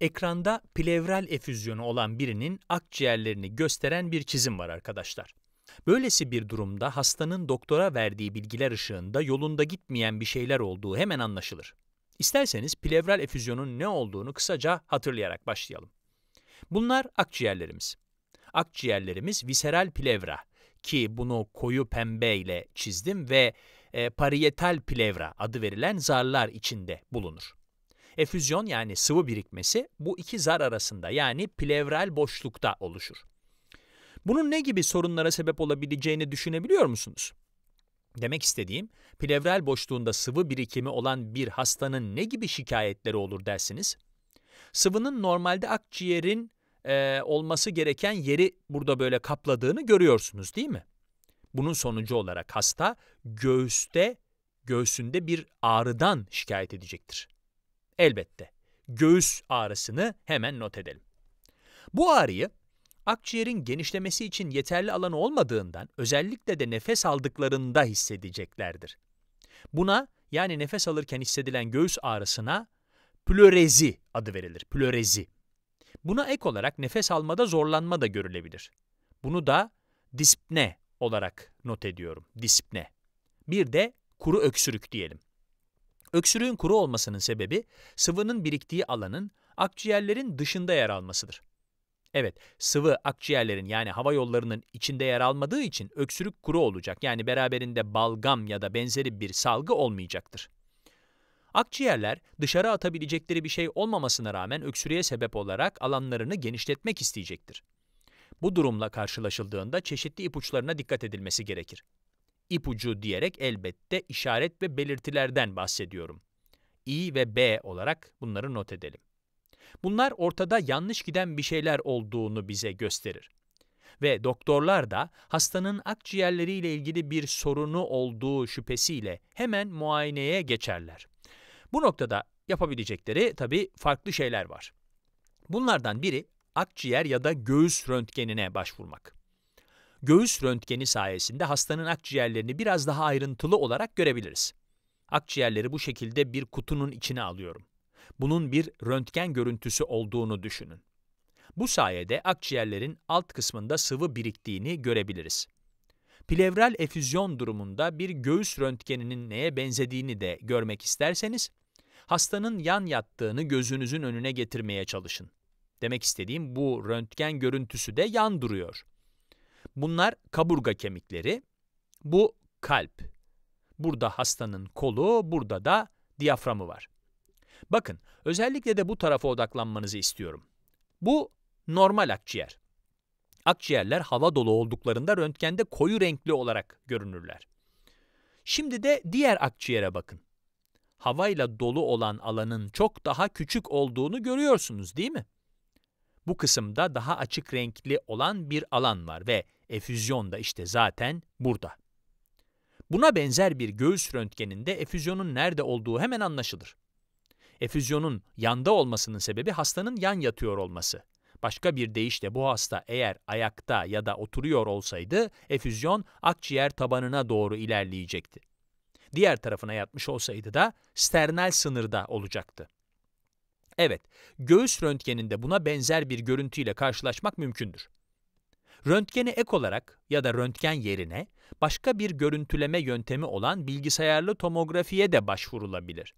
Ekranda plevral efüzyonu olan birinin akciğerlerini gösteren bir çizim var arkadaşlar. Böylesi bir durumda hastanın doktora verdiği bilgiler ışığında yolunda gitmeyen bir şeyler olduğu hemen anlaşılır. İsterseniz plevral efüzyonun ne olduğunu kısaca hatırlayarak başlayalım. Bunlar akciğerlerimiz. Akciğerlerimiz viseral plevra ki bunu koyu pembe ile çizdim ve e, parietal plevra adı verilen zarlar içinde bulunur. Efüzyon yani sıvı birikmesi bu iki zar arasında yani plevral boşlukta oluşur. Bunun ne gibi sorunlara sebep olabileceğini düşünebiliyor musunuz? Demek istediğim, plevral boşluğunda sıvı birikimi olan bir hastanın ne gibi şikayetleri olur dersiniz? Sıvının normalde akciğerin e, olması gereken yeri burada böyle kapladığını görüyorsunuz değil mi? Bunun sonucu olarak hasta göğüste, göğsünde bir ağrıdan şikayet edecektir. Elbette göğüs ağrısını hemen not edelim. Bu ağrıyı akciğerin genişlemesi için yeterli alanı olmadığından özellikle de nefes aldıklarında hissedeceklerdir. Buna yani nefes alırken hissedilen göğüs ağrısına plörezi adı verilir. Plörezi. Buna ek olarak nefes almada zorlanma da görülebilir. Bunu da dispne olarak not ediyorum. Dispne. Bir de kuru öksürük diyelim. Öksürüğün kuru olmasının sebebi sıvının biriktiği alanın akciğerlerin dışında yer almasıdır. Evet, sıvı akciğerlerin yani hava yollarının içinde yer almadığı için öksürük kuru olacak. Yani beraberinde balgam ya da benzeri bir salgı olmayacaktır. Akciğerler dışarı atabilecekleri bir şey olmamasına rağmen öksürüğe sebep olarak alanlarını genişletmek isteyecektir. Bu durumla karşılaşıldığında çeşitli ipuçlarına dikkat edilmesi gerekir ipucu diyerek elbette işaret ve belirtilerden bahsediyorum. I ve B olarak bunları not edelim. Bunlar ortada yanlış giden bir şeyler olduğunu bize gösterir. Ve doktorlar da hastanın akciğerleriyle ilgili bir sorunu olduğu şüphesiyle hemen muayeneye geçerler. Bu noktada yapabilecekleri tabii farklı şeyler var. Bunlardan biri akciğer ya da göğüs röntgenine başvurmak göğüs röntgeni sayesinde hastanın akciğerlerini biraz daha ayrıntılı olarak görebiliriz. Akciğerleri bu şekilde bir kutunun içine alıyorum. Bunun bir röntgen görüntüsü olduğunu düşünün. Bu sayede akciğerlerin alt kısmında sıvı biriktiğini görebiliriz. Plevral efüzyon durumunda bir göğüs röntgeninin neye benzediğini de görmek isterseniz, hastanın yan yattığını gözünüzün önüne getirmeye çalışın. Demek istediğim bu röntgen görüntüsü de yan duruyor. Bunlar kaburga kemikleri. Bu kalp. Burada hastanın kolu, burada da diyaframı var. Bakın, özellikle de bu tarafa odaklanmanızı istiyorum. Bu normal akciğer. Akciğerler hava dolu olduklarında röntgende koyu renkli olarak görünürler. Şimdi de diğer akciğere bakın. Havayla dolu olan alanın çok daha küçük olduğunu görüyorsunuz değil mi? Bu kısımda daha açık renkli olan bir alan var ve Efüzyon da işte zaten burada. Buna benzer bir göğüs röntgeninde efüzyonun nerede olduğu hemen anlaşılır. Efüzyonun yanda olmasının sebebi hastanın yan yatıyor olması. Başka bir deyişle bu hasta eğer ayakta ya da oturuyor olsaydı efüzyon akciğer tabanına doğru ilerleyecekti. Diğer tarafına yatmış olsaydı da sternal sınırda olacaktı. Evet, göğüs röntgeninde buna benzer bir görüntüyle karşılaşmak mümkündür. Röntgeni ek olarak ya da röntgen yerine başka bir görüntüleme yöntemi olan bilgisayarlı tomografiye de başvurulabilir.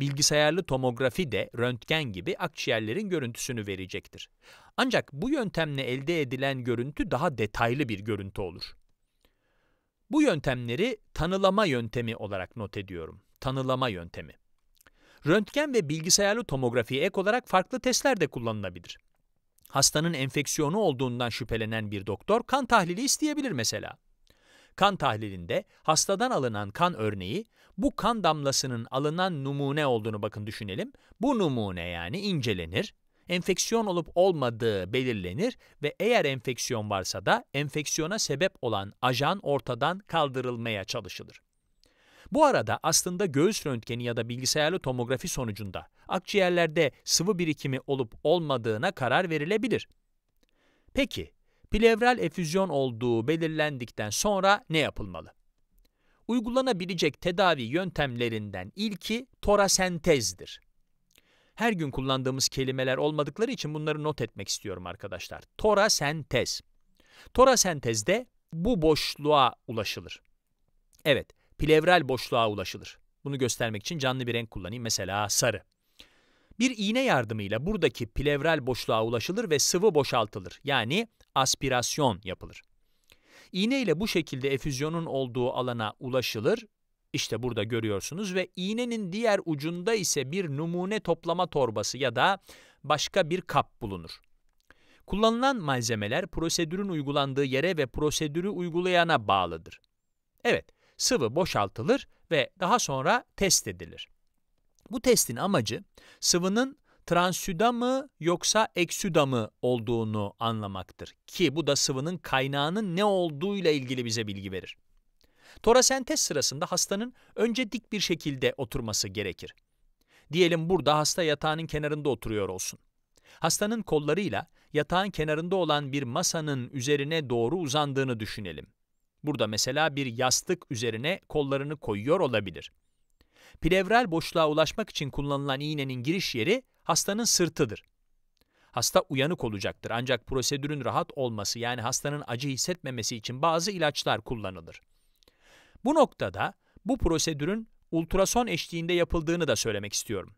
Bilgisayarlı tomografi de röntgen gibi akciğerlerin görüntüsünü verecektir. Ancak bu yöntemle elde edilen görüntü daha detaylı bir görüntü olur. Bu yöntemleri tanılama yöntemi olarak not ediyorum. Tanılama yöntemi. Röntgen ve bilgisayarlı tomografiye ek olarak farklı testler de kullanılabilir hastanın enfeksiyonu olduğundan şüphelenen bir doktor kan tahlili isteyebilir mesela. Kan tahlilinde hastadan alınan kan örneği bu kan damlasının alınan numune olduğunu bakın düşünelim. Bu numune yani incelenir, enfeksiyon olup olmadığı belirlenir ve eğer enfeksiyon varsa da enfeksiyona sebep olan ajan ortadan kaldırılmaya çalışılır. Bu arada aslında göğüs röntgeni ya da bilgisayarlı tomografi sonucunda akciğerlerde sıvı birikimi olup olmadığına karar verilebilir. Peki, plevral efüzyon olduğu belirlendikten sonra ne yapılmalı? Uygulanabilecek tedavi yöntemlerinden ilki torasentezdir. Her gün kullandığımız kelimeler olmadıkları için bunları not etmek istiyorum arkadaşlar. Torasentez. Torasentezde bu boşluğa ulaşılır. Evet, plevral boşluğa ulaşılır. Bunu göstermek için canlı bir renk kullanayım. Mesela sarı. Bir iğne yardımıyla buradaki plevral boşluğa ulaşılır ve sıvı boşaltılır. Yani aspirasyon yapılır. İğne ile bu şekilde efüzyonun olduğu alana ulaşılır. İşte burada görüyorsunuz ve iğnenin diğer ucunda ise bir numune toplama torbası ya da başka bir kap bulunur. Kullanılan malzemeler prosedürün uygulandığı yere ve prosedürü uygulayana bağlıdır. Evet, sıvı boşaltılır ve daha sonra test edilir. Bu testin amacı sıvının transüda mı yoksa eksüda mı olduğunu anlamaktır ki bu da sıvının kaynağının ne olduğuyla ilgili bize bilgi verir. Torasentez sırasında hastanın önce dik bir şekilde oturması gerekir. Diyelim burada hasta yatağının kenarında oturuyor olsun. Hastanın kollarıyla yatağın kenarında olan bir masanın üzerine doğru uzandığını düşünelim. Burada mesela bir yastık üzerine kollarını koyuyor olabilir. Plevral boşluğa ulaşmak için kullanılan iğnenin giriş yeri hastanın sırtıdır. Hasta uyanık olacaktır ancak prosedürün rahat olması yani hastanın acı hissetmemesi için bazı ilaçlar kullanılır. Bu noktada bu prosedürün ultrason eşliğinde yapıldığını da söylemek istiyorum.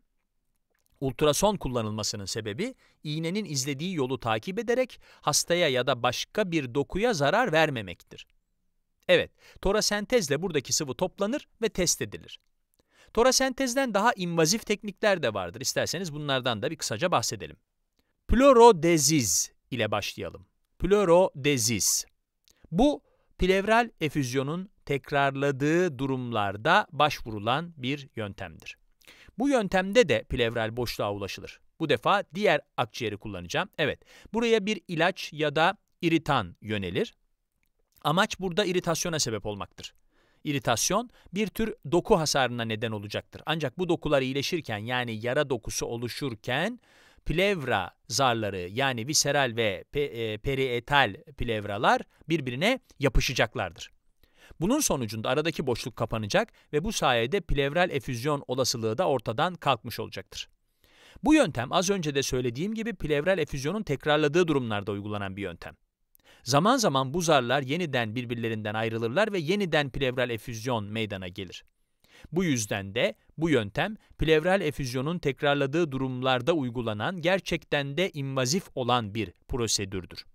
Ultrason kullanılmasının sebebi iğnenin izlediği yolu takip ederek hastaya ya da başka bir dokuya zarar vermemektir. Evet, torasentezle buradaki sıvı toplanır ve test edilir. Torasentezden daha invazif teknikler de vardır. İsterseniz bunlardan da bir kısaca bahsedelim. Plörodeziz ile başlayalım. Plörodeziz. Bu, plevral efüzyonun tekrarladığı durumlarda başvurulan bir yöntemdir. Bu yöntemde de plevral boşluğa ulaşılır. Bu defa diğer akciğeri kullanacağım. Evet, buraya bir ilaç ya da iritan yönelir Amaç burada iritasyona sebep olmaktır. İritasyon bir tür doku hasarına neden olacaktır. Ancak bu dokular iyileşirken yani yara dokusu oluşurken plevra zarları yani viseral ve e, perietal plevralar birbirine yapışacaklardır. Bunun sonucunda aradaki boşluk kapanacak ve bu sayede plevral efüzyon olasılığı da ortadan kalkmış olacaktır. Bu yöntem az önce de söylediğim gibi plevral efüzyonun tekrarladığı durumlarda uygulanan bir yöntem. Zaman zaman bu zarlar yeniden birbirlerinden ayrılırlar ve yeniden plevral efüzyon meydana gelir. Bu yüzden de bu yöntem plevral efüzyonun tekrarladığı durumlarda uygulanan gerçekten de invazif olan bir prosedürdür.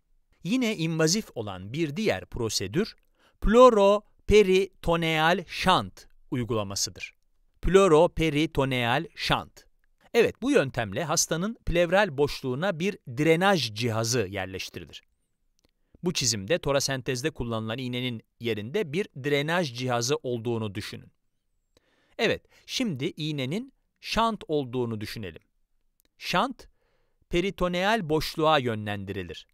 Yine invazif olan bir diğer prosedür ploroperitoneal şant uygulamasıdır. Ploroperitoneal şant. Evet bu yöntemle hastanın plevral boşluğuna bir drenaj cihazı yerleştirilir. Bu çizimde torasentezde kullanılan iğnenin yerinde bir drenaj cihazı olduğunu düşünün. Evet, şimdi iğnenin şant olduğunu düşünelim. Şant, peritoneal boşluğa yönlendirilir.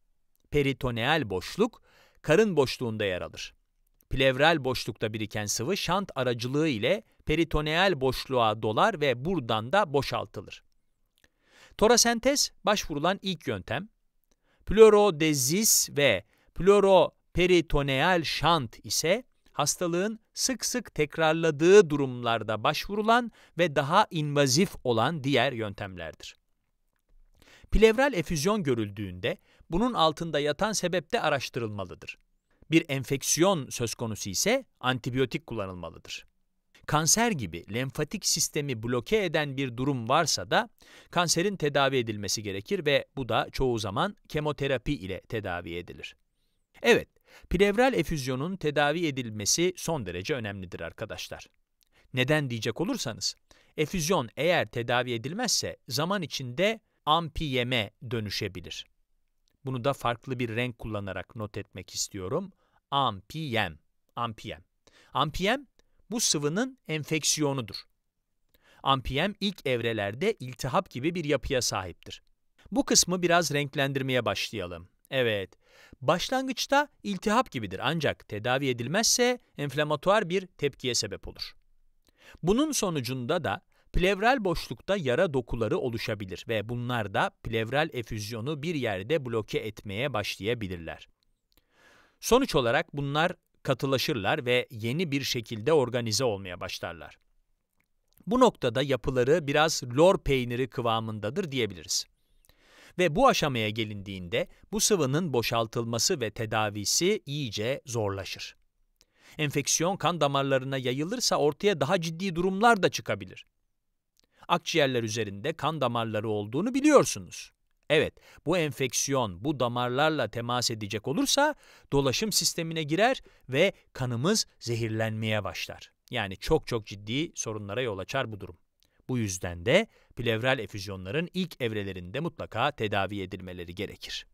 Peritoneal boşluk, karın boşluğunda yer alır. Plevral boşlukta biriken sıvı şant aracılığı ile peritoneal boşluğa dolar ve buradan da boşaltılır. Torasentez başvurulan ilk yöntem. Pleurodezis ve Ploroperitoneal şant ise hastalığın sık sık tekrarladığı durumlarda başvurulan ve daha invazif olan diğer yöntemlerdir. Plevral efüzyon görüldüğünde bunun altında yatan sebep de araştırılmalıdır. Bir enfeksiyon söz konusu ise antibiyotik kullanılmalıdır. Kanser gibi lenfatik sistemi bloke eden bir durum varsa da kanserin tedavi edilmesi gerekir ve bu da çoğu zaman kemoterapi ile tedavi edilir. Evet, plevral efüzyonun tedavi edilmesi son derece önemlidir arkadaşlar. Neden diyecek olursanız, efüzyon eğer tedavi edilmezse zaman içinde ampiyeme dönüşebilir. Bunu da farklı bir renk kullanarak not etmek istiyorum. Ampiyem, ampiyem. Ampiyem bu sıvının enfeksiyonudur. Ampiyem ilk evrelerde iltihap gibi bir yapıya sahiptir. Bu kısmı biraz renklendirmeye başlayalım. Evet. Başlangıçta iltihap gibidir ancak tedavi edilmezse enflamatuar bir tepkiye sebep olur. Bunun sonucunda da plevral boşlukta yara dokuları oluşabilir ve bunlar da plevral efüzyonu bir yerde bloke etmeye başlayabilirler. Sonuç olarak bunlar katılaşırlar ve yeni bir şekilde organize olmaya başlarlar. Bu noktada yapıları biraz lor peyniri kıvamındadır diyebiliriz ve bu aşamaya gelindiğinde bu sıvının boşaltılması ve tedavisi iyice zorlaşır. Enfeksiyon kan damarlarına yayılırsa ortaya daha ciddi durumlar da çıkabilir. Akciğerler üzerinde kan damarları olduğunu biliyorsunuz. Evet, bu enfeksiyon bu damarlarla temas edecek olursa dolaşım sistemine girer ve kanımız zehirlenmeye başlar. Yani çok çok ciddi sorunlara yol açar bu durum. Bu yüzden de plevral efüzyonların ilk evrelerinde mutlaka tedavi edilmeleri gerekir.